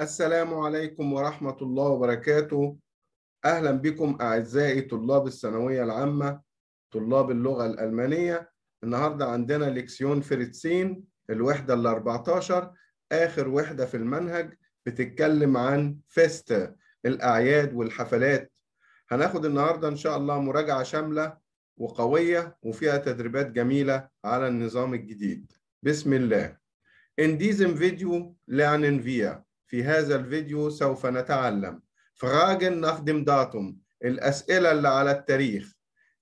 السلام عليكم ورحمة الله وبركاته أهلا بكم أعزائي طلاب الثانوية العامة طلاب اللغة الألمانية النهاردة عندنا لكسيون فريتسين الوحدة ال 14 آخر وحدة في المنهج بتتكلم عن فيست الأعياد والحفلات هناخد النهاردة إن شاء الله مراجعة شاملة وقوية وفيها تدريبات جميلة على النظام الجديد بسم الله In diesem Video lernen wir في هذا الفيديو سوف نتعلم فراجن نخدم داتم الأسئلة اللي على التاريخ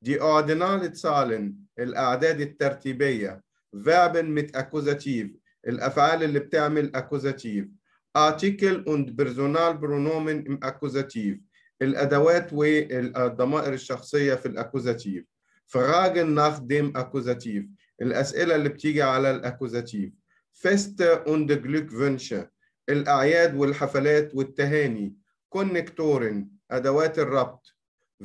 دي ordinale تسالن الأعداد الترتيبية فابن مت أكوزاتيف الأفعال اللي بتعمل accusative أرتيكل und personalpronomen im أكوزاتيف الأدوات والضمائر الشخصية في الأكوزاتيف فراجن نخدم أكوزاتيف الأسئلة اللي بتيجي على الأكوزاتيف فيست جلوك Glückwünsche الأعياد والحفلات والتهاني كونكتورن أدوات الربط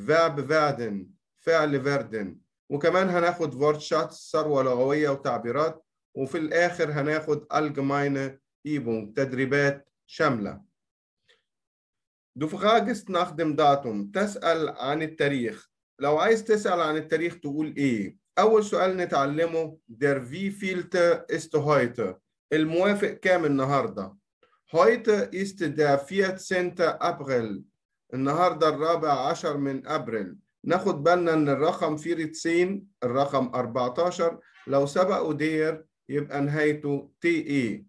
فاب فادن فعل فردن وكمان هناخد فورتشاتس ثروة لغوية وتعبيرات وفي الآخر هناخد ألجماينة إيبون تدريبات شاملة دوفغاجس نخدم nach تسأل عن التاريخ لو عايز تسأل عن التاريخ تقول إيه أول سؤال نتعلمه der في ist heute الموافق كام النهارده Heute ist der 14. April. النهاردة الرابع عشر من أبريل ناخد بالنا إن الرقم فيه ريتسين الرقم 14 لو سبقوا دير يبقى نهايته تي إي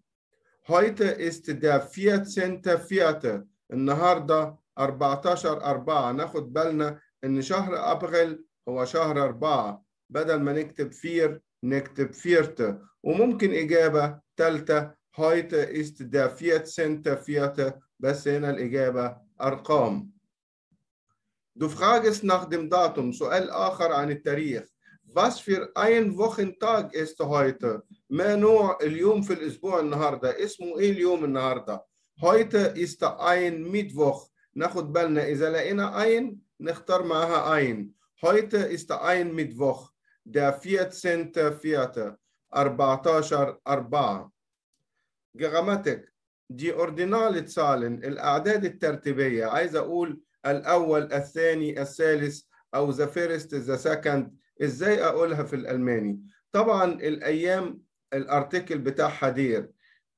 Heute ist der 14. vierte النهاردة 14 أربعة ناخد بالنا إن شهر أبريل هو شهر أربعة بدل ما نكتب فير نكتب فيرت وممكن إجابة ثالثة heute ist der vierzehnte 14.04. بس هنا الإجابة أرقام. Du fragst nach dem Datum. سؤال آخر عن التاريخ. Was für ein Wochentag ist heute? ما نوع اليوم في الأسبوع النهاردة؟ اسمه إيه اليوم النهاردة؟ heute ist ein Mittwoch. ناخد بالنا إذا لقينا ein نختار معاها ein. heute ist ein Mittwoch. Der vierzehnte 14.04. 14 4 جراماتيك دي اوردينال تسالن الاعداد الترتيبيه عايز اقول الاول الثاني الثالث او ذا فيرست ذا سكند ازاي اقولها في الالماني طبعا الايام الارتكل بتاعها دير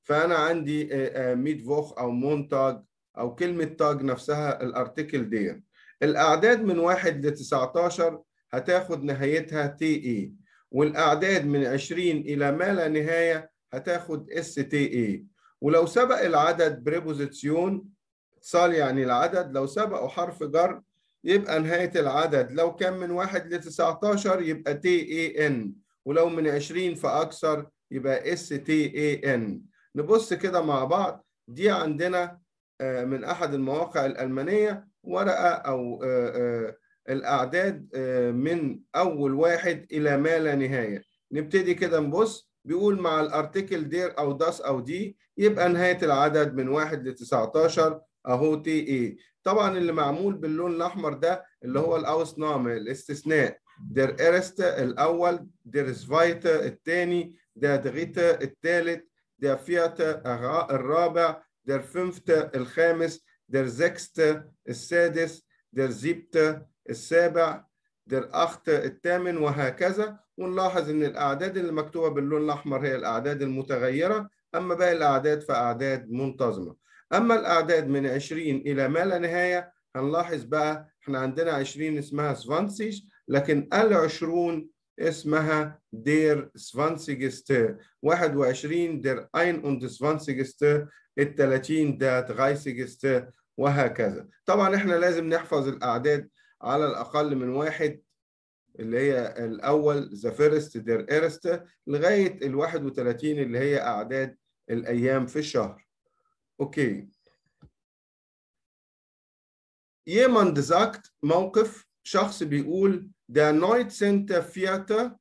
فانا عندي آه، آه، ميت فوخ او مونتاج او كلمه تاج نفسها الارتكل دير الاعداد من 1 ل 19 هتاخد نهايتها تي اي e، والاعداد من 20 الى ما لا نهايه هتاخد اس تي اي ولو سبق العدد بريبوزيسيون اتصال يعني العدد لو سبقه حرف جر يبقى نهاية العدد لو كان من واحد ل 19 يبقى تي اي ان ولو من 20 فأكثر يبقى اس تي اي ان نبص كده مع بعض دي عندنا آه، من أحد المواقع الألمانية ورقة أو آه، آه، الأعداد من أول واحد إلى ما لا نهاية نبتدي كده نبص بيقول مع الارتكل دير او داس او دي يبقى نهايه العدد من 1 ل 19 اهو تي اي طبعا اللي معمول باللون الاحمر ده اللي هو الاوس نام الاستثناء دير ارست الاول دير سفايت الثاني دير دغيت الثالث دير فيات الرابع دير فيمفت الخامس دير زكست السادس دير زيبت السابع در أخت الثامن وهكذا ونلاحظ إن الأعداد اللي مكتوبة باللون الأحمر هي الأعداد المتغيرة أما باقي الأعداد فأعداد منتظمة أما الأعداد من 20 إلى ما لا نهاية هنلاحظ بقى إحنا عندنا 20 اسمها سفانسيش لكن ال 20 اسمها دير سفانسيجست 21 دير أين اوند سفانسيجست ال 30 دات غايسيجست وهكذا طبعا إحنا لازم نحفظ الأعداد على الأقل من واحد اللي هي الاول ذا فيرست دير ايرست لغايه ال 31 اللي هي اعداد الايام في الشهر. اوكي. يمن زاكت موقف شخص بيقول der 19 فياتا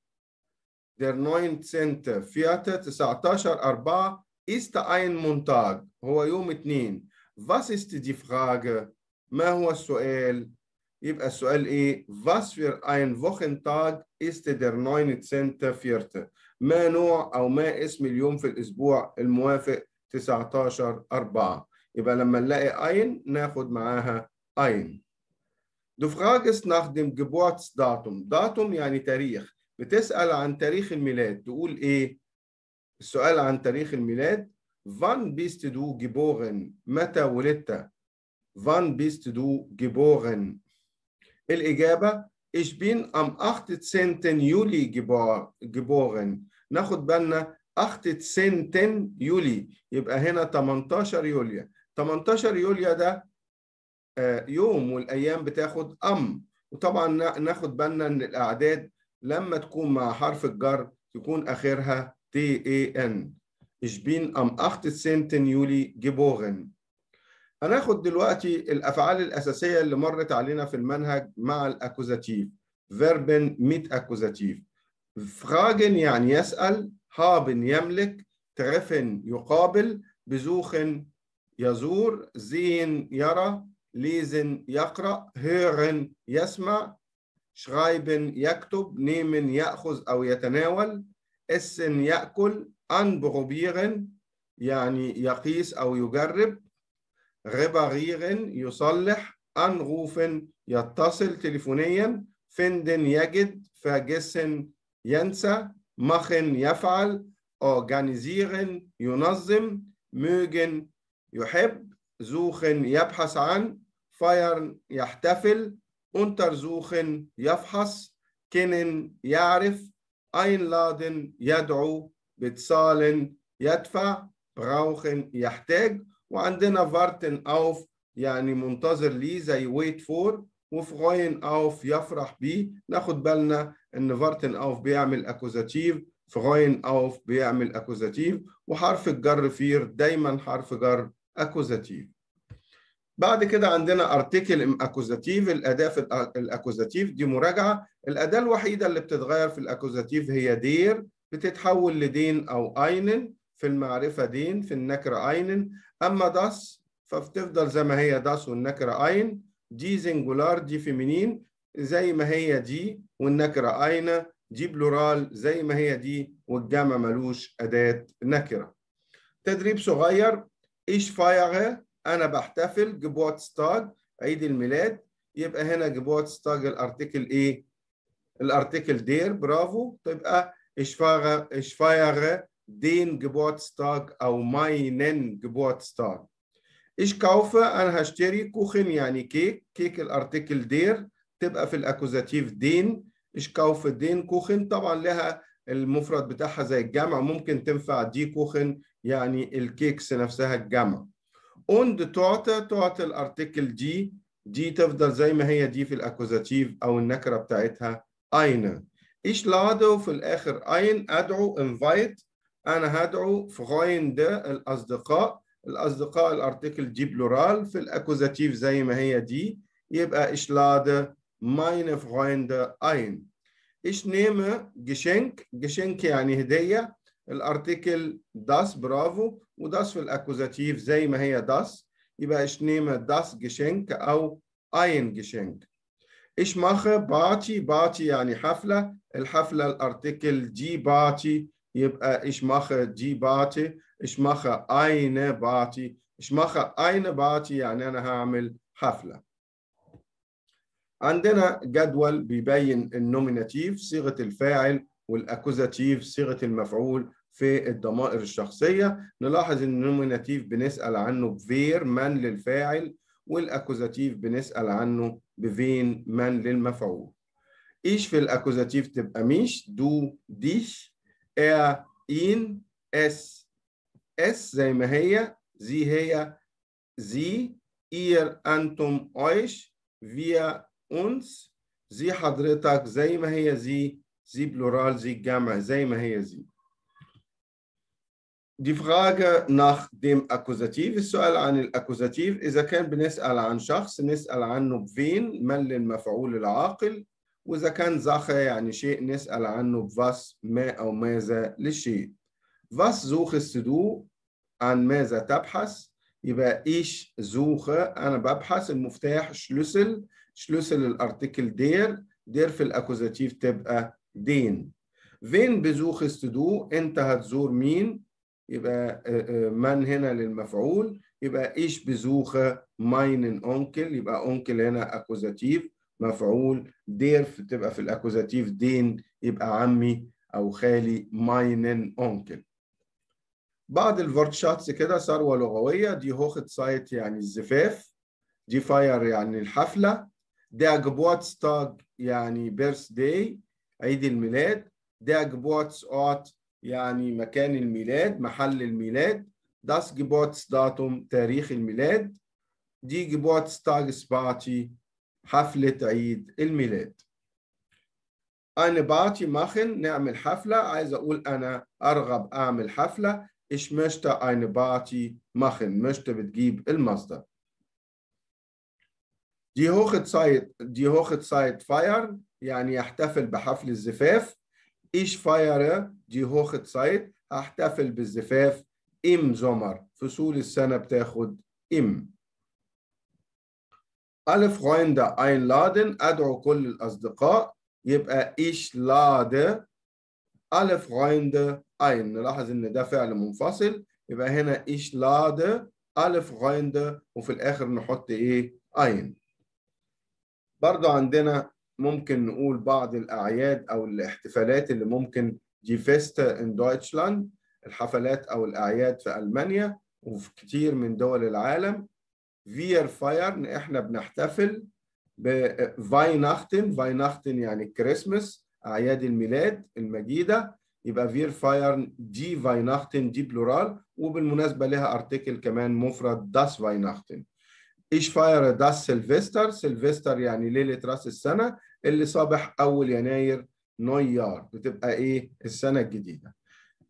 der 19 فياتا 19 4 ist ein مونتاج هو يوم اثنين was ist die Frage ما هو السؤال يبقى السؤال ايه was für ein Wochentag ist der فيرت ما نوع او ما اسم اليوم في الاسبوع الموافق 19 4 يبقى لما نلاقي اين ناخد معاها اين دو fragst nach جبورتس داتوم datum يعني تاريخ بتسأل عن تاريخ الميلاد تقول ايه السؤال عن تاريخ الميلاد فان بيست دو geboren متى ولدت فان بيست دو geboren الإجابة Ich bin am 18. Juli geboren. ناخد بالنا 18 يولي يبقى هنا 18 يوليا 18 يوليا ده آه، يوم والايام بتاخد ام وطبعا ناخد بالنا ان الاعداد لما تكون مع حرف الجر تكون اخرها تي اي ان اشبين ام 18 يولي جيبوغن هناخد دلوقتي الافعال الاساسيه اللي مرت علينا في المنهج مع الاكوزاتيف فيربن ميت اكوزاتيف فراجن يعني يسال هابن يملك ترفن يقابل بزوخن يزور زين يرى ليزن يقرا هيرن يسمع شرايبن يكتب نيمن ياخذ او يتناول اسن ياكل ان بروبيرن يعني يقيس او يجرب ريبارير يصلح انغوفن يتصل تليفونيا فندن يجد فاجسن ينسى مخن يفعل organisieren ينظم mögen يحب suchen يبحث عن feiern يحتفل untersuchen يفحص kennen يعرف einladen يدعو bezahlen يدفع brauchen يحتاج وعندنا فارتن اوف يعني منتظر ليه زي ويت فور وفغاين اوف يفرح بيه ناخد بالنا ان فارتن اوف بيعمل اكوزاتيف فغاين اوف بيعمل اكوزاتيف وحرف الجر فير دايما حرف جر اكوزاتيف بعد كده عندنا ارتكل اكوزاتيف الاداه في الاكوزاتيف دي مراجعه الاداه الوحيده اللي بتتغير في الاكوزاتيف هي دير بتتحول لدين او اينن في المعرفه دين في النكره اينن اما داس فبتفضل زي ما هي داس والنكره اين دي سنجولار دي فيمينين زي ما هي دي والنكره اين دي بلورال زي ما هي دي والجمع ملوش اداه نكره تدريب صغير ايش فايغه انا بحتفل جبوات ستاج عيد الميلاد يبقى هنا جبوات ستاج الارتكل ايه الارتكل دير برافو تبقى طيب، آه، ايش فايغه جبوت Geburtstag أو جبوت Geburtstag. ايش kaufe أنا هشتري كوخن يعني كيك كيك الأرتيكل دير تبقى في الأكوزاتيف دين ايش kaufe دين كوخن طبعا لها المفرد بتاعها زي الجمع ممكن تنفع دي كوخن يعني الكيكس نفسها الجمع اوند تعطى تعطى الأرتيكل دي دي تفضل زي ما هي دي في الأكوزاتيف أو النكرة بتاعتها اين ايش لادو وفي الآخر اين أدعو انفايت انا هدعو فايند الاصدقاء الاصدقاء الارتكل دي بلورال في الاكوزاتيف زي ما هي دي يبقى ich لاد meine Freunde اين ich nehme Geschenk Geschenk يعني هدية الارتكل داس برافو وداس في الاكوزاتيف زي ما هي داس يبقى ايش نيمه داس Geschenk او اين Geschenk ايش ماخه باتي باتي يعني حفلة الحفلة الارتكل دي باتي يبقى إيش مخ دي باتي إيش مخ أين باتي إيش مخ أين باتي يعني أنا هعمل حفلة عندنا جدول بيبين النومينيتيف صيغة الفاعل والأكوزاتيف صيغة المفعول في الضمائر الشخصية نلاحظ إن النومينيتيف بنسأل عنه بفير من للفاعل والأكوزاتيف بنسأل عنه بفين من للمفعول إيش في الأكوزاتيف تبقى ميش دو ديش ار ان اس اس زي ما هي زي هي زي اير انتم ايش فيا اونس زي حضرتك زي ما هي زي زي بلورال زي الجمع زي ما هي زي دي فراجة nach dem Akkusativ السؤال عن الأكوزاتيف إذا كان بنسأل عن شخص نسأل عنه بفين من للمفعول العاقل وإذا كان زخة يعني شيء نسأل عنه بفاس ما أو ماذا للشيء فاس زوخ السدو عن ماذا تبحث يبقى إيش زوخة أنا ببحث المفتاح شلوسل شلوسل الأرتيكل دير دير في الأكوزاتيف تبقى دين فين بزوخ استدو أنت هتزور مين يبقى آه، آه، من هنا للمفعول يبقى إيش بزوخة ماينن أونكل يبقى أونكل هنا أكوزاتيف مفعول دير تبقى في الاكوزاتيف دين يبقى عمي او خالي ماينن اونكل بعض الفورت شاتس كده ثروه لغويه دي هوخت سايت يعني الزفاف دي فاير يعني الحفله داج تاج يعني بيرث داي عيد الميلاد دي بواتس اوت يعني مكان الميلاد محل الميلاد داس جبواتس داتوم تاريخ الميلاد دي جبواتس تاج سباتي حفلة عيد الميلاد أنا باتي مخن نعمل حفلة عايز أقول أنا أرغب أعمل حفلة إيش مشتا أنا باتي مخن مشتا بتجيب المصدر دي هوخت سايت دي هوخت سايت فاير يعني يحتفل بحفل الزفاف إيش فاير دي هوخت سايت أحتفل بالزفاف إم زمر فصول السنة بتاخد إم ألف راين ده أين لادن أدعو كل الأصدقاء يبقى إيش لاد ألف راين أين نلاحظ إن ده فعل منفصل يبقى هنا إيش لاد ألف راين وفي الآخر نحط إيه أين برضو عندنا ممكن نقول بعض الأعياد أو الاحتفالات اللي ممكن دي فيستا إن دويتشلاند الحفلات أو الأعياد في ألمانيا وفي كتير من دول العالم فير فاير احنا بنحتفل بفايناختن فايناختن يعني الكريسماس اعياد الميلاد المجيده يبقى فير فاير دي فايناختن دي بلورال وبالمناسبه لها ارتكل كمان مفرد داس فايناختن ايش فاير داس سيلفستر سيلفستر يعني ليله راس السنه اللي صابح اول يناير نويار بتبقى ايه السنه الجديده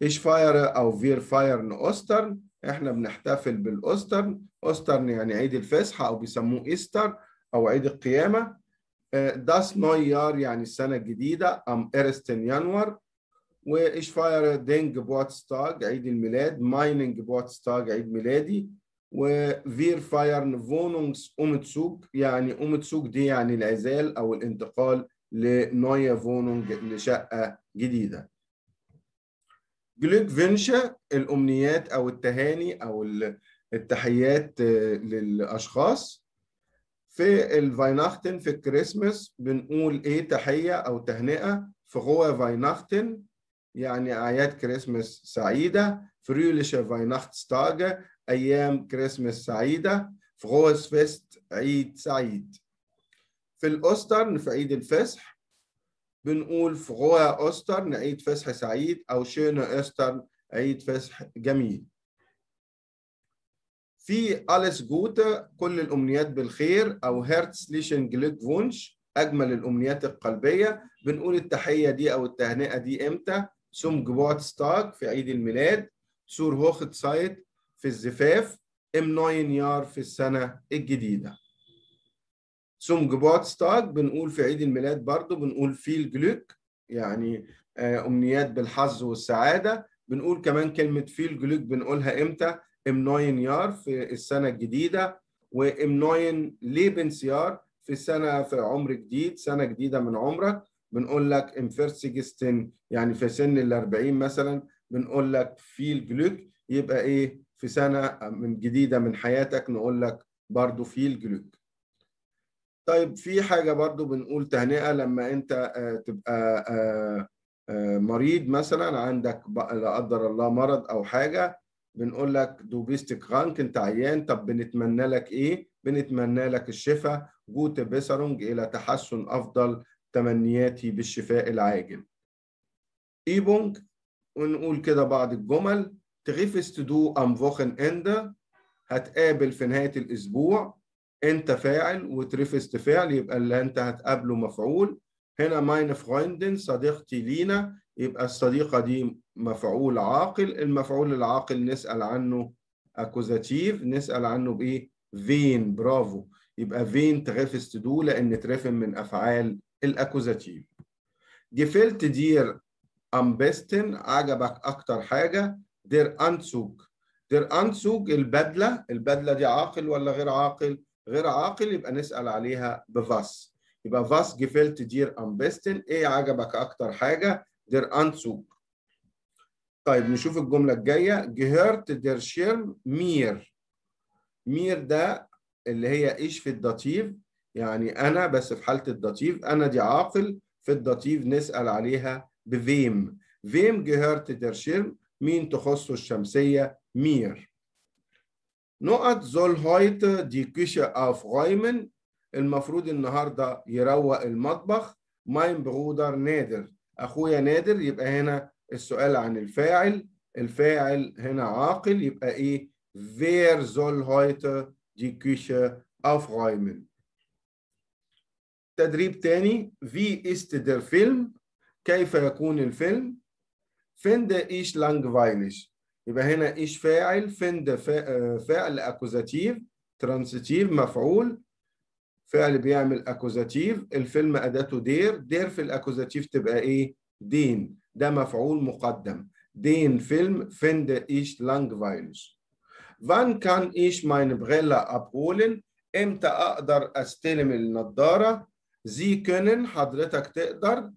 ايش فاير او فير فاير اوسترن احنا بنحتفل بالاوسترن اوسترن يعني عيد الفصح او بيسموه ايستر او عيد القيامه داس آه، نويار يعني السنه الجديده ام ارستن وايش فاير دينج بواتستاج عيد الميلاد مايننج بواتستاج عيد ميلادي وفير فايرن فونونغس اومتسوك يعني اومتسوك دي يعني العزال او الانتقال لنويا فونونج لشقه جديده جلوك فينشا الامنيات او التهاني او التحيات آه، للاشخاص في الفايناختن في الكريسماس بنقول ايه تحيه او تهنئه في غوا فايناختن يعني اعياد كريسماس سعيده فريوليشا فايناختستاجا ايام كريسماس سعيده في غوا فيست عيد سعيد في الاوسترن في عيد الفصح بنقول فغوا أوسترن عيد فصح سعيد أو شينا أستر عيد فصح جميل في أليس جوتا كل الأمنيات بالخير أو هيرتس ليشن جليك فونش أجمل الأمنيات القلبية بنقول التحية دي أو التهنئة دي إمتى سوم جبوت ستاك في عيد الميلاد سور هوخت سايت في الزفاف ام نوين يار في السنة الجديدة سوم جبوتستاج بنقول في عيد الميلاد برضو بنقول فيل جلوك يعني آه، أمنيات بالحظ والسعادة بنقول كمان كلمة فيل جلوك بنقولها إمتى؟ ام نوين يار في السنة الجديدة وام نوين ليبنس يار في سنة في عمر جديد سنة جديدة من عمرك بنقول لك ام فيرسجستن يعني في سن ال 40 مثلا بنقول لك فيل جلوك يبقى ايه في سنة من جديدة من حياتك نقول لك برضه فيل جلوك طيب في حاجه برضو بنقول تهنئه لما انت آه، تبقى آه، آه، مريض مثلا عندك لا قدر الله مرض او حاجه بنقول لك دوبيستك غانك انت عيان طب بنتمنى لك ايه؟ بنتمنى لك الشفاء جوت بيسرونج الى تحسن افضل تمنياتي بالشفاء العاجل. ايبونج ونقول كده بعض الجمل تغيفست دو ام فوخن اند هتقابل في نهايه الاسبوع انت فاعل وترفست فعل يبقى اللي انت هتقابله مفعول هنا ماين فريندن صديقتي لينا يبقى الصديقة دي مفعول عاقل المفعول العاقل نسأل عنه اكوزاتيف نسأل عنه بايه فين برافو يبقى فين ترفست دو لان ترفن من افعال الاكوزاتيف جفلت دير امبستن عجبك اكتر حاجة دير انسوج دير انسوج البدلة البدلة دي عاقل ولا غير عاقل غير عاقل يبقى نسال عليها بفاس يبقى فاس جيفيلت دير ام بيستن ايه عجبك اكتر حاجه دير انسوك طيب نشوف الجمله الجايه جهرت دير شيرم مير مير ده اللي هي ايش في الداتيف يعني انا بس في حاله الداتيف انا دي عاقل في الداتيف نسال عليها بفيم فيم جهرت دير شيرم مين تخصه الشمسيه مير نقط soll heute die Küche aufräumen المفروض النهارده يروق المطبخ ماين برودر نادر اخويا نادر يبقى هنا السؤال عن الفاعل الفاعل هنا عاقل يبقى ايه زول soll heute die Küche aufräumen تدريب تاني wie ist der Film كيف يكون الفيلم finde ich langweilig يبقى هنا ايش فاعل فند فعل آه، اكوزاتيف ترانزيتيف مفعول فعل بيعمل اكوزاتيف الفيلم اداته دير دير في الاكوزاتيف تبقى ايه دين ده مفعول مقدم دين فيلم فند ايش لانج لانجفايلش فان كان ايش ماين بريلا ابولن امتى اقدر استلم النضاره زي كنن حضرتك تقدر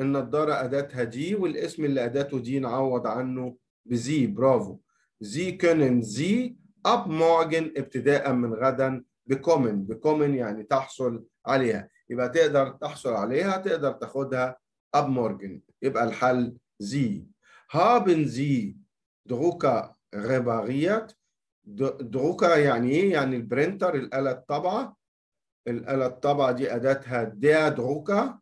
النضاره اداتها دي والاسم اللي اداته دي نعوض عنه بزي برافو زي كونن زي اب مورجن ابتداء من غدا بكومن بكومن يعني تحصل عليها يبقى تقدر تحصل عليها تقدر تاخدها اب مورجن يبقى الحل زي هابن زي دروكا غيباريات دروكا يعني ايه يعني البرينتر الاله الطابعه الاله الطابعه دي اداتها دا دروكا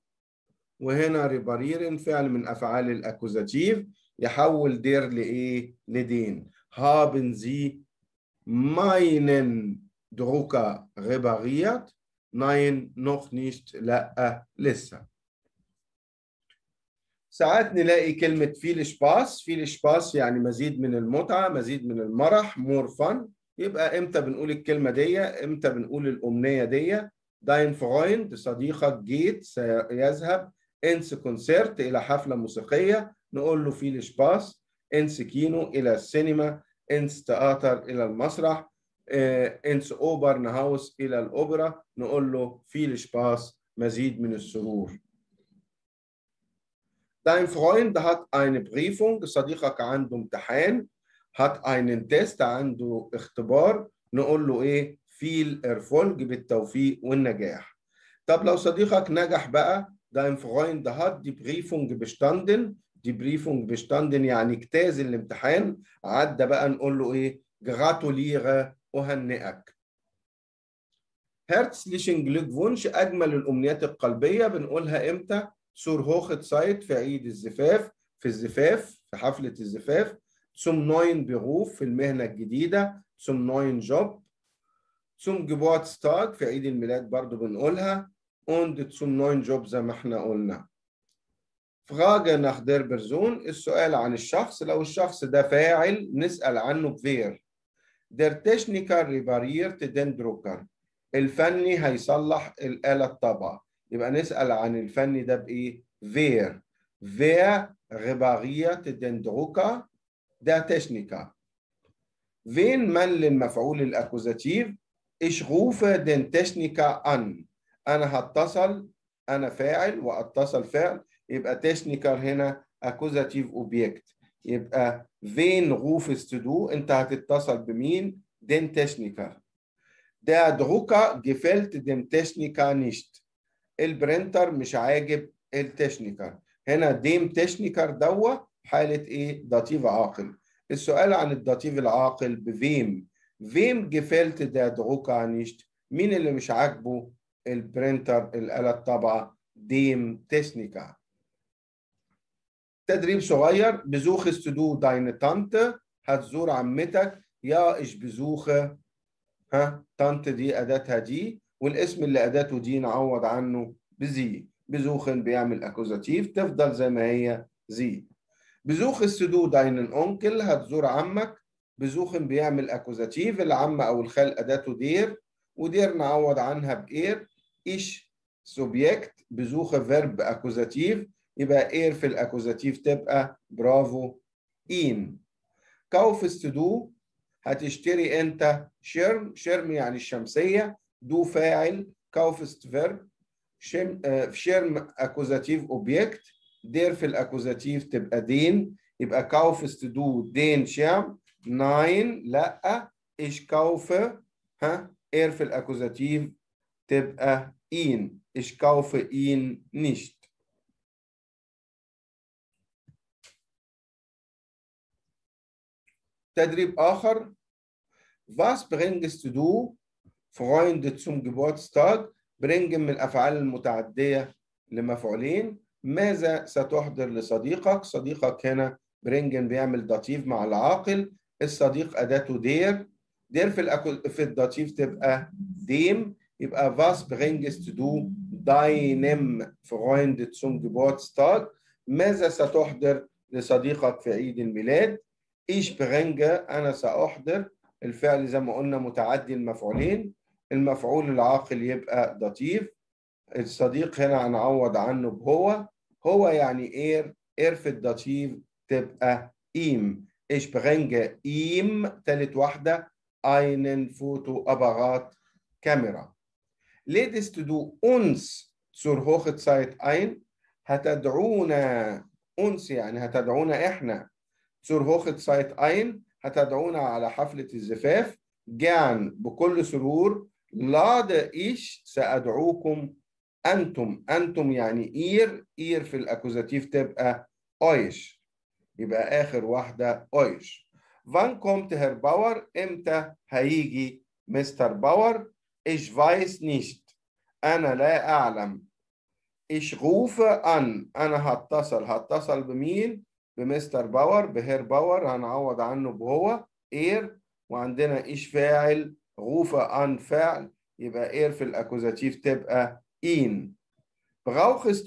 وهنا ريباريرن فعل من افعال الاكوزاتيف يحول دير لايه لدين هابن زي ماينن دروكا repariert ناين نوخ نيشت لا لسه ساعات نلاقي كلمة فيل شباس فيل شباس يعني مزيد من المتعة مزيد من المرح مور فن يبقى امتى بنقول الكلمة دي امتى بنقول الأمنية دي داين فرويند صديقك جيت سيذهب انس كونسيرت إلى حفلة موسيقية نقول له فيلش باس انس كينو الى السينما انس تياتر الى المسرح آه، انس اوبر نهاوس الى الاوبرا نقول له فيلش باس مزيد من السرور Dein Freund hat eine Prüfung, صديقك عنده امتحان hat einen Test عنده اختبار نقول له ايه فيل ارفولج بالتوفيق والنجاح طب لو صديقك نجح بقى dein Freund hat die Prüfung bestanden ديبريفونج بيشتاندن يعني اجتاز الامتحان عدى بقى نقول له ايه جراتوليغا اهنئك لوك فونش اجمل الامنيات القلبيه بنقولها امتى سور هوخت سايت في عيد الزفاف في الزفاف في حفله الزفاف سوم نوين بيغوف في المهنه الجديده سوم نوين جوب سوم جبوات ستاج في عيد الميلاد برضو بنقولها اوند سوم نوين جوب زي ما احنا قلنا Frage nach der Person, السؤال عن الشخص، لو الشخص ده فاعل نسأل عنه بفير. Der Techniker repariert den Drucker. الفني هيصلح الآلة الطابعة. يبقى نسأل عن الفني ده بإيه؟ فير. Wer repariert den Drucker? ده Techniker. Wen من للمفعول الأكوزاتيف؟ Ich rufe den Techniker an. أنا هتصل أنا فاعل وأتصل فعل يبقى تشنيكر هنا اكوزاتيف اوبجكت يبقى فين روفز تو دو انت هتتصل بمين دين تشنيكر ده دروكا جفلت دم تشنيكا نيشت البرنتر مش عاجب التشنيكر هنا ديم تشنيكر دوا حالة ايه داتيف عاقل السؤال عن الداتيف العاقل بفيم فيم جفلت ده دروكا نيشت مين اللي مش عاجبه البرنتر الآلة الطابعة ديم تشنيكا تدريب صغير بزوخ تدو داين تانت هتزور عمتك يا اش بزوخ ها تانت دي اداتها دي والاسم اللي اداته دي نعوض عنه بزي بزوخ بيعمل اكوزاتيف تفضل زي ما هي زي بزوخ السدو داين اونكل هتزور عمك بزوخ بيعمل اكوزاتيف العم او الخال اداته دير ودير نعوض عنها باير ايش سوبيكت بزوخ فيرب اكوزاتيف يبقى اير في الاكوزاتيف تبقى برافو ان كوفس دو هتشتري انت شرم شرم يعني الشمسيه دو فاعل كوفست فيرب شم شرم اكوزاتيف اوبجكت دير في الاكوزاتيف تبقى دين يبقى كوفست دو دين شام ناين لا ايش كوف ها اير في الاكوزاتيف تبقى ان ايش كوف ان نيشت تدريب آخر Was brings to do zum Geburtstag bring من الأفعال المتعدية لمفعولين ماذا ستحضر لصديقك صديقك هنا برينجن بيعمل داتيف مع العاقل الصديق أداته دير دير في في الداتيف تبقى ديم يبقى was brings to do deinem Freund zum Geburtstag ماذا ستحضر لصديقك في عيد الميلاد إيش بغنجة أنا سأحضر الفعل زي ما قلنا متعدي المفعولين المفعول العاقل يبقى لطيف الصديق هنا هنعوض عنه بهو هو يعني إير في لطيف تبقى إيم إيش بغنجة إيم تالت واحدة einen Fotoapparat Kamera. دو اونس سور هوخت سايت اين هتدعونا اونس يعني هتدعونا احنا سور هوخت سايت أين هتدعونا على حفلة الزفاف جان بكل سرور لاد إيش سأدعوكم أنتم أنتم يعني إير إير في الأكوزاتيف تبقى أويش يبقى آخر واحدة أويش فان كومت هير باور إمتى هيجي مستر باور إيش فايس نيشت أنا لا أعلم إيش غوفة أن أنا هتصل هتصل بمين بمستر باور بهير باور هنعوض عنه بهو اير وعندنا ايش فاعل غوفة ان فعل يبقى اير في الاكوزاتيف تبقى اين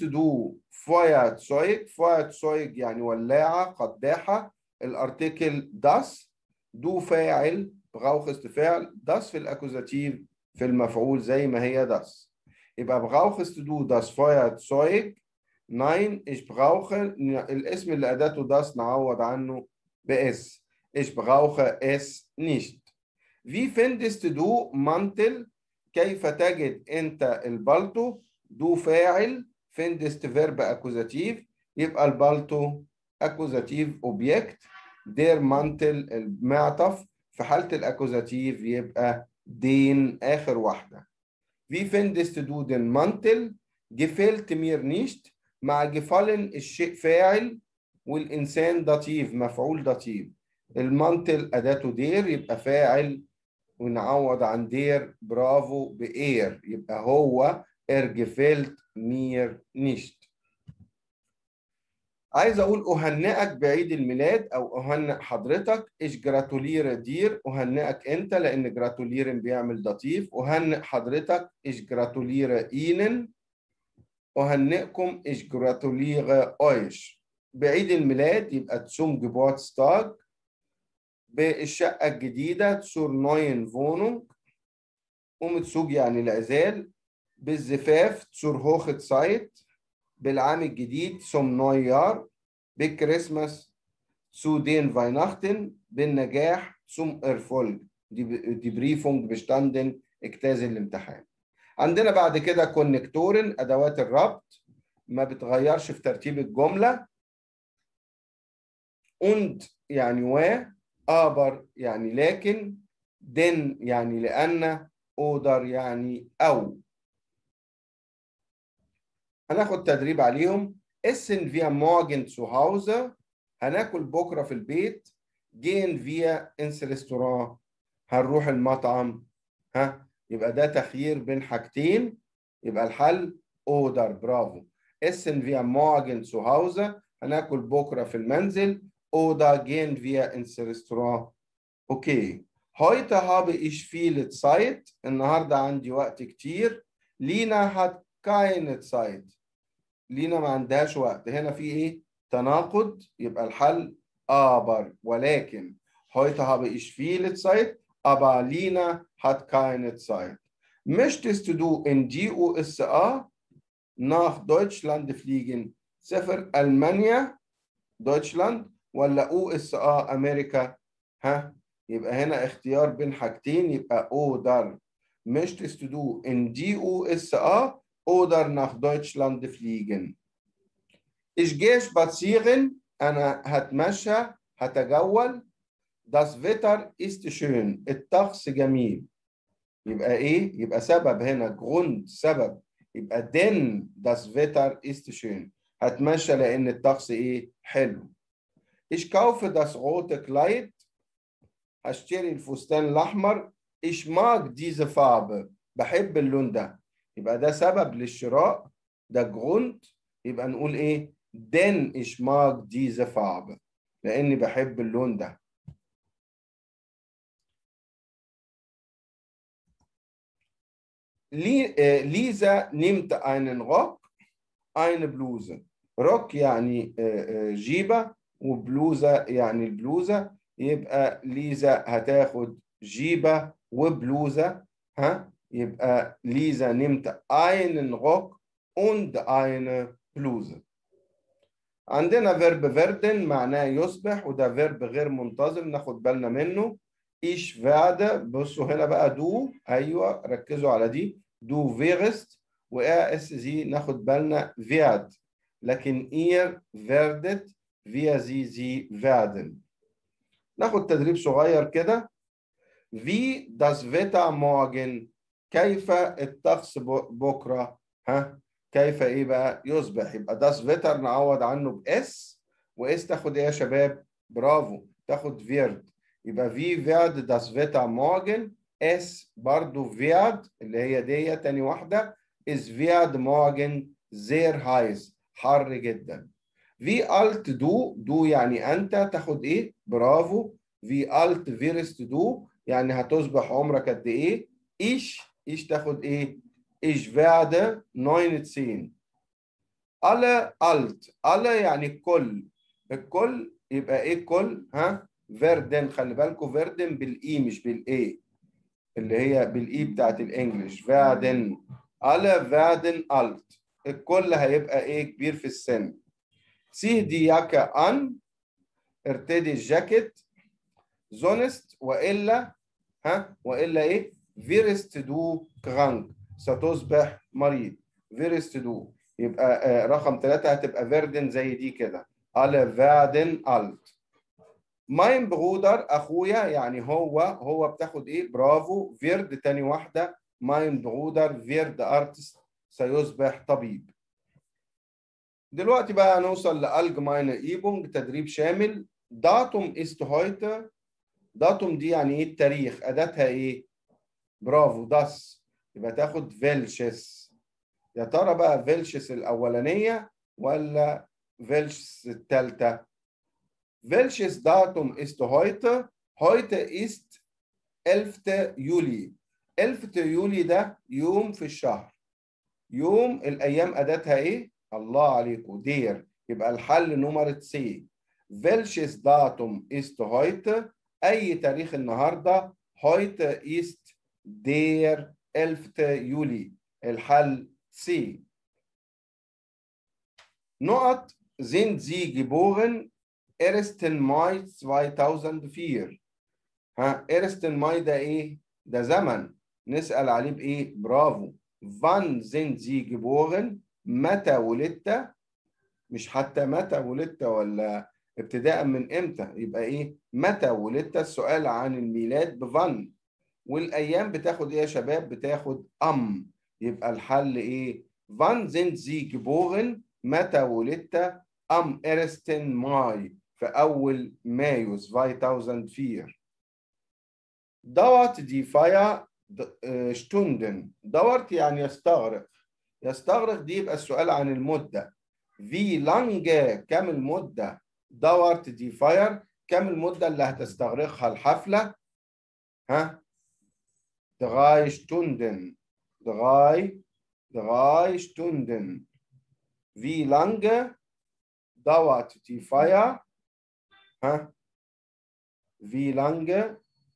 دو فايات du فايات Feuerzeug يعني ولاعة قداحة الارتيكل داس دو فاعل brauchest فعل داس في الاكوزاتيف في المفعول زي ما هي داس يبقى دو داس فايات Feuerzeug Nein, ich brauche الاسم اللي أداته das نعوض عنه بS. Ich brauche es nicht. Wie findest du Mantel? كيف تجد أنت البالتو؟ دو فاعل findest verb accusative يبقى البالتو accusative object der Mantel المعطف في حالة الأكوزاتيف يبقى دين آخر واحدة. Wie findest du den Mantel? Gefällt mir nicht. مع جفالن الشيء فاعل والإنسان داتيف مفعول داتيف المانتل أداته دير يبقى فاعل ونعوض عن دير برافو بإير يبقى هو إرجفيلت مير نيشت عايز أقول أهنئك بعيد الميلاد أو أهنئ حضرتك إش جراتولير دير أهنئك أنت لأن جراتولير بيعمل لطيف أهنئ حضرتك إش جراتولير إينن أهنئكم إش جراتوليغ أيش بعيد الميلاد يبقى تسوم جبوات جبواتستاج بالشقة الجديدة تسور نوين فونونج ومتسوج يعني العزال بالزفاف تسور هوخت سايت بالعام الجديد سوم نويار بالكريسماس zu den Weihnachten bin Najah zum Erfolg. Die, die Briefung اجتاز الامتحان. عندنا بعد كده كونكتورن ادوات الربط ما بتغيرش في ترتيب الجمله und يعني و aber يعني لكن den يعني لان oder يعني او هناخد تدريب عليهم essen wir morgen zu Hause هناكل بكره في البيت gehen wir ins Restaurant هنروح المطعم ها يبقى ده تخيير بين حاجتين يبقى الحل اودر برافو ان فيا موجن سو هاوزا هناكل بكره في المنزل اودر جين فيا ins اوكي هايت هاب ايش viele سايت النهارده عندي وقت كتير لينا هات keine سايت لينا ما عندهاش وقت هنا في ايه تناقض يبقى الحل ابر ولكن هايت هاب ايش viele سايت aber Lina hat keine Zeit. Möchtest du in die USA nach Deutschland fliegen? سفر Almania, Deutschland ولا USA أمريكا ها يبقى هنا اختيار بين حاجتين يبقى oder möchtest du in die USA oder nach Deutschland fliegen ich gehe spazieren أنا هتمشى هتجول Das Wetter ist schön. الطقس جميل. يبقى ايه؟ يبقى سبب هنا جروند سبب يبقى دن das Wetter ist schön. هتمشى لان الطقس ايه؟ حلو. Ich kaufe das rote Kleid. هشتري الفستان الاحمر. Ich mag diese Farbe. بحب اللون ده. يبقى ده سبب للشراء. ده جروند. يبقى نقول ايه؟ denn ich mag diese Farbe. لاني بحب اللون ده. آه، ليزا نمت اينن روك اين بلوزه روك يعني آه، آه، جيبه وبلوزه يعني البلوزه يبقى ليزا هتاخد جيبه وبلوزه ها يبقى ليزا نمت einen Rock und eine بلوزه عندنا فيرب فيردن معناه يصبح وده فيرب غير منتظم ناخد بالنا منه ايش werde بصوا هنا بقى دو ايوه ركزوا على دي دو فيرست و اس زي ناخد بالنا فياد لكن اير فيردت فيا زي زي فادن ناخد تدريب صغير كده في داس فيتا موجن كيف الطقس بكره ها كيف ايه بقى يصبح يبقى داس فيتر نعوض عنه باس واس تاخد ايه يا شباب برافو تاخد فيرد يبقى في فيرد داس فيتا مورجن اس برضو فيرد اللي هي دي تاني واحدة از فيرد مورجن زير هايز حر جدا في الت دو دو يعني انت تاخد ايه برافو في الت فيرست دو يعني هتصبح عمرك قد ايه ايش ايش تاخد ايه ايش werde 19 على الت على يعني كل الكل يبقى ايه الكل ها فيردن خلي بالكم فيردن بالاي مش بالاي اللي هي بالاي بتاعت الانجليش فيردن على فيردن الت الكل هيبقى ايه كبير في السن سي دي ياكا ان ارتدي الجاكيت زونست والا ها والا ايه فيرست دو كرانك ستصبح مريض فيرست دو يبقى آه، رقم ثلاثة هتبقى فيردن زي دي كده على فيردن الت ماين برودر اخويا يعني هو هو بتاخد ايه برافو فيرد تاني واحده ماين برودر فيرد ارتست سيصبح طبيب دلوقتي بقى هنوصل لالجماينر ايبونج تدريب شامل داتوم است هويتر داتوم دي يعني ايه التاريخ اداتها ايه برافو داس يبقى تاخد فيلشس يا ترى بقى فيلشس الاولانيه ولا فيلشس الثالثه Welches Datum ist heute? Heute ist 11. Juli. 11 يوليو ده يوم في الشهر يوم الايام اداتها ايه الله عليكم دير يبقى الحل نمرة سي welches Datum ist heute اي تاريخ النهارده heute ist der 11 يولي الحل سي نقط sind sie geboren إيرستن ماي 2000 فير ها إيرستن ماي ده إيه؟ ده زمن نسأل عليه بإيه؟ برافو فان زين زي متى ولدت؟ مش حتى متى ولدت ولا ابتداء من امتى يبقى ايه متى ولدت السؤال عن الميلاد بفان والايام بتاخد ايه يا شباب بتاخد ام يبقى الحل ايه فان زين زي جبوغن متى ولدت ام ارستن ماي في أول مايو 2004 دوت دي فايا Stunden آه، دورت يعني يستغرق يستغرق دي يبقى السؤال عن المدة في لانجا كم المدة دوت دي فاير كم المدة اللي هتستغرقها الحفلة ها دغاي شتوندن دغاي دغاي شتوندن في لانجا دوت دي فاير ها في لانج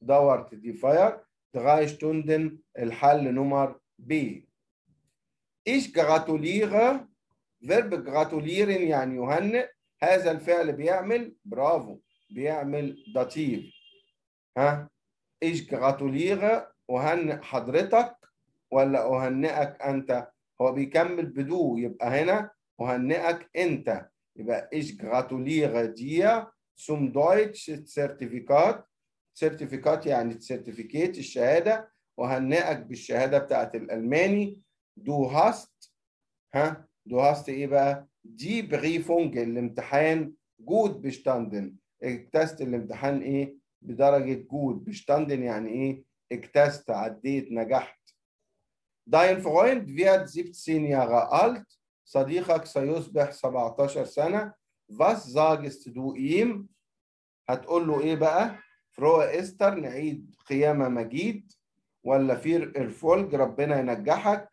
دورت دي فاير دراي ستوندن الحل نمر بي ايش غراتوليغ فيرب غراتوليرن يعني يهنئ هذا الفعل بيعمل برافو بيعمل داتيف ها ايش غراتوليغ اهنئ حضرتك ولا اهنئك انت هو بيكمل بدو يبقى هنا اهنئك انت يبقى ايش غراتوليغ دير zum Deutsch سيرتيفيكات سيرتيفيكات يعني سيرتيفيكيت الشهادة وهنئك بالشهادة بتاعه الألماني دو هاست ها دو هاست إيه بقى دي بريفونج الامتحان جود بشتاندن اكتست الامتحان إيه بدرجة جود بشتاندن يعني إيه اكتست عديت نجحت داين Freund wird 17 Jahre alt صديقك سيصبح 17 سنة Was sagst du ihm? هتقول له ايه بقى؟ فرو استر نعيد قيامة مجيد ولا فير الفولج ربنا ينجحك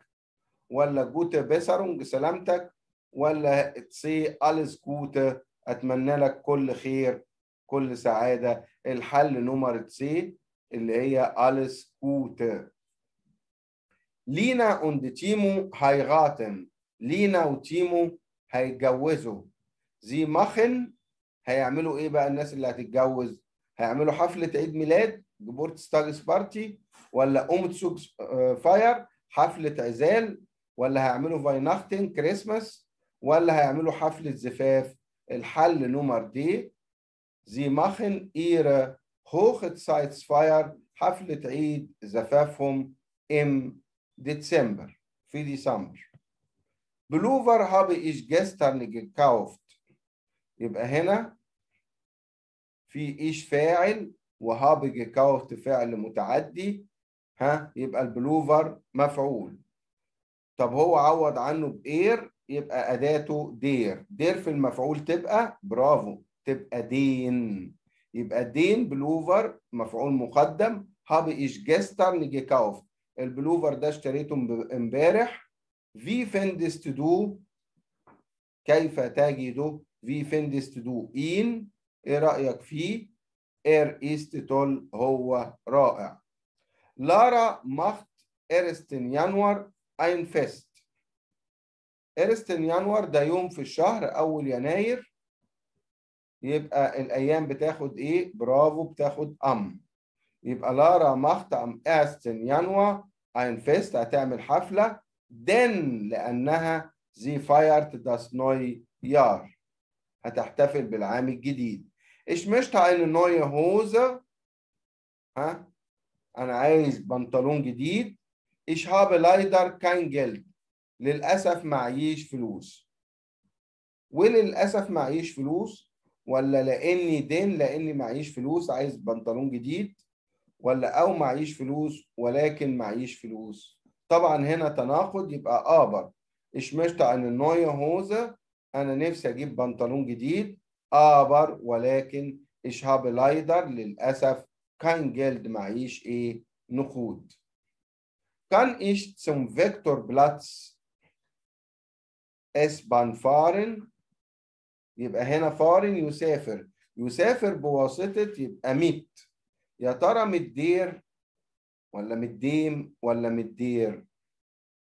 ولا جوت بيسرونج سلامتك ولا سي أليس جوت أتمنى لك كل خير كل سعادة الحل نمر سي اللي هي أليس جوت لينا und تيمو هيغاتن لينا وتيمو هيتجوزوا زي ماخن هيعملوا ايه بقى الناس اللي هتتجوز هيعملوا حفله عيد ميلاد جبورت ستاجس بارتي ولا اومتسوك آه، فاير حفله عزال ولا هيعملوا فايناختن كريسماس ولا هيعملوا حفله زفاف الحل نمر دي زي ماخن اير هوخت سايتس فاير حفله عيد زفافهم ام ديسمبر في ديسمبر بلوفر هابي ايش جسترن gekauft يبقى هنا في ايش فاعل وهابج كاوت فعل متعدي ها يبقى البلوفر مفعول طب هو عوض عنه باير يبقى اداته دير دير في المفعول تبقى برافو تبقى دين يبقى دين بلوفر مفعول مقدم إيش جستر نجي gekauft البلوفر ده اشتريته امبارح في findest دو كيف تجده في فيندس دو إين إيه رأيك فيه؟ إير إيست تول هو رائع لارا مخت إيرستن يانوار أين فيست إيرستن يانوار ده يوم في الشهر أول يناير يبقى الأيام بتاخد إيه؟ برافو بتاخد أم يبقى لارا مخت أم إيرستن يانوار أين فيست هتعمل حفلة دن لأنها زي فايرت داس نوي يار هتحتفل بالعام الجديد ايش مشت عين neue هوزة ها أنا عايز بنطلون جديد ايش هاب لايدر كان جلد للأسف معيش فلوس وللأسف معيش فلوس ولا لأني دين لأني معيش فلوس عايز بنطلون جديد ولا أو معيش فلوس ولكن معيش فلوس طبعا هنا تناقض يبقى ابر اشمشت عن النوية هوزة انا نفسي اجيب بنطلون جديد ابر ولكن اشهاب لايدر للاسف كان جلد معيش ايه نقود ايش سم فيكتور بلاتس اس بان فارن يبقى هنا فارن يسافر يسافر بواسطة يبقى ميت يا ترى متدير ولا متديم ولا متدير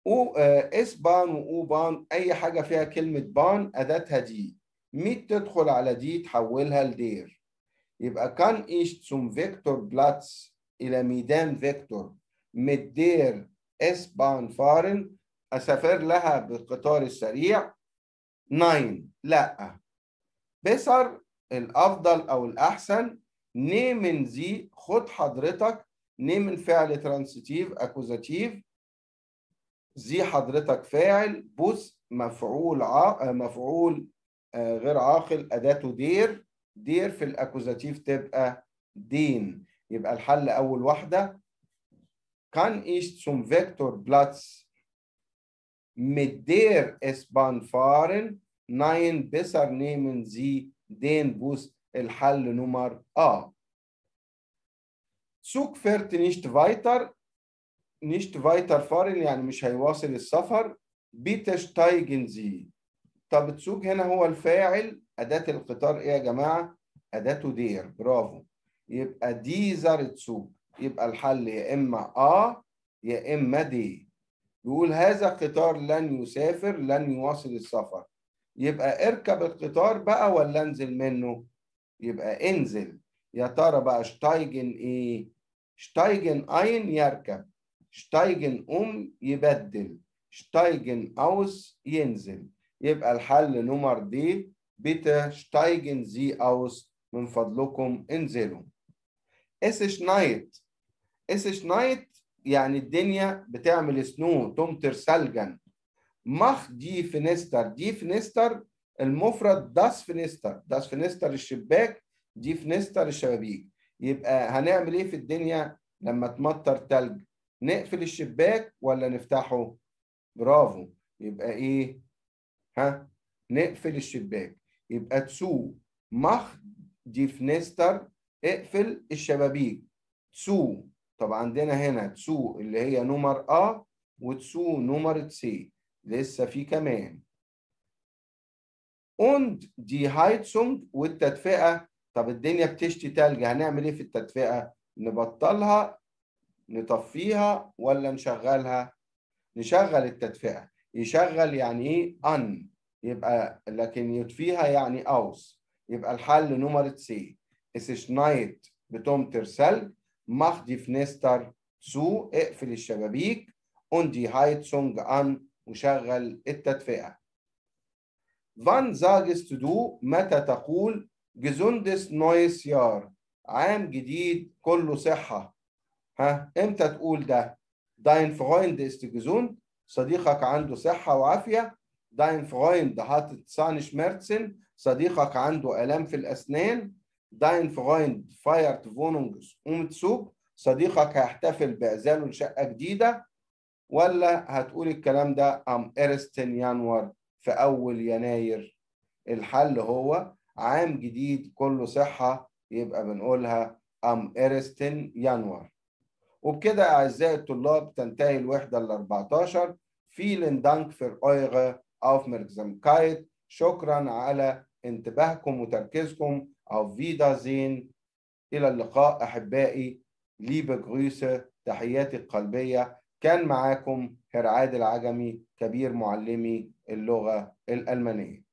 او آه، اس بان واو بان اي حاجه فيها كلمه بان اداتها دي ميت تدخل على دي تحولها لدير يبقى كان ايش سوم فيكتور بلاتس الى ميدان فيكتور من دير اس بان فارن اسافر لها بالقطار السريع 9 لا بسر الافضل او الاحسن نيمن زي خد حضرتك نيمن فعل ترانسيتيف اكوزاتيف زي حضرتك فاعل بوس مفعول ع... مفعول آه، غير عاقل اداته دير دير في الاكوزاتيف تبقى دين يبقى الحل اول واحده كان ايست zum فيكتور Platz mit دير اس بان فارن Nein, besser nehmen Sie دين بوس الحل نمر ا سوك فيرت نيشت فايتر نيشت فايتر فارن يعني مش هيواصل السفر bitte steigen زي طب تسوق هنا هو الفاعل أداة القطار إيه يا جماعة؟ أداة دير برافو يبقى ديزر تسوق يبقى الحل يا إما آ يا إما دي يقول هذا قطار لن يسافر لن يواصل السفر يبقى اركب القطار بقى ولا انزل منه؟ يبقى انزل يا ترى بقى شتايجن إيه؟ شتايجن أين يركب شتايجن أم يبدل شتايجن أوس ينزل يبقى الحل نمر دي بيتا شتايجن زي أوس من فضلكم انزلوا اس شنايت اس شنايت يعني الدنيا بتعمل سنو تمطر ثلجا مخ دي فينستر دي فينستر المفرد داس فينستر داس فينستر الشباك دي فينستر الشبابيك يبقى هنعمل ايه في الدنيا لما تمطر ثلج نقفل الشباك ولا نفتحه برافو يبقى ايه ها نقفل الشباك يبقى تسو مخ دي فنستر اقفل الشبابيك تسو طب عندنا هنا تسو اللي هي نمر ا وتسو نمر سي لسه في كمان اوند دي هايتسونج والتدفئه طب الدنيا بتشتي تلج هنعمل ايه في التدفئه نبطلها نطفيها ولا نشغلها نشغل التدفئة يشغل يعني ايه ان يبقى لكن يطفيها يعني اوس يبقى الحل نمرة سي اس شنايت ترسل سلج ماخدي فنستر سو اقفل الشبابيك اوندي سونج ان وشغل التدفئة فان زاجس تدو متى تقول جزوندس نويس يار عام جديد كله صحة ها امتى تقول ده داين فرويند ist gesund صديقك عنده صحة وعافية داين فرويند هات سانش Schmerzen صديقك عنده آلام في الأسنان داين فرويند فايرت فونونج أمتسوب صديقك هيحتفل باذانه لشقة جديدة ولا هتقول الكلام ده ام ارستن يانوار في أول يناير الحل هو عام جديد كله صحة يبقى بنقولها ام ارستن يانوار وبكده أعزائي الطلاب تنتهي الوحدة ال 14 فيلن دانك فير أويغه أوفمركزمكايت شكرا على انتباهكم وتركيزكم أو فيدا زين إلى اللقاء أحبائي ليبه جروسه تحياتي القلبية كان معاكم هرعاد العجمي كبير معلمي اللغة الألمانية